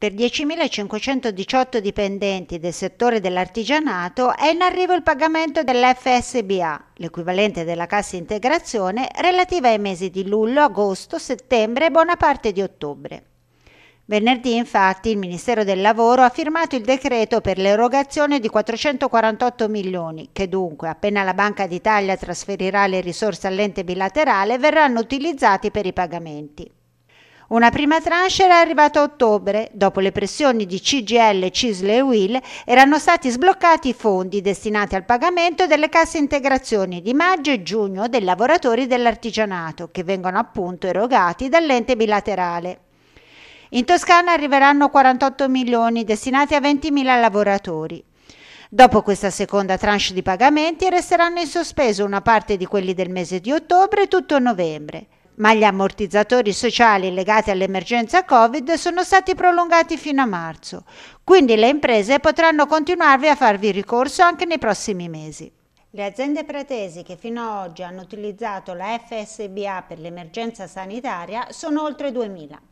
Per 10.518 dipendenti del settore dell'artigianato è in arrivo il pagamento dell'FSBA, l'equivalente della cassa integrazione, relativa ai mesi di luglio, agosto, settembre e buona parte di ottobre. Venerdì infatti il Ministero del Lavoro ha firmato il decreto per l'erogazione di 448 milioni che dunque, appena la Banca d'Italia trasferirà le risorse all'ente bilaterale, verranno utilizzati per i pagamenti. Una prima tranche era arrivata a ottobre, dopo le pressioni di CGL, Cisle e Will erano stati sbloccati i fondi destinati al pagamento delle casse integrazioni di maggio e giugno dei lavoratori dell'artigianato che vengono appunto erogati dall'ente bilaterale. In Toscana arriveranno 48 milioni destinati a 20.000 lavoratori. Dopo questa seconda tranche di pagamenti resteranno in sospeso una parte di quelli del mese di ottobre e tutto novembre ma gli ammortizzatori sociali legati all'emergenza Covid sono stati prolungati fino a marzo, quindi le imprese potranno continuarvi a farvi ricorso anche nei prossimi mesi. Le aziende pratesi che fino ad oggi hanno utilizzato la FSBA per l'emergenza sanitaria sono oltre 2000.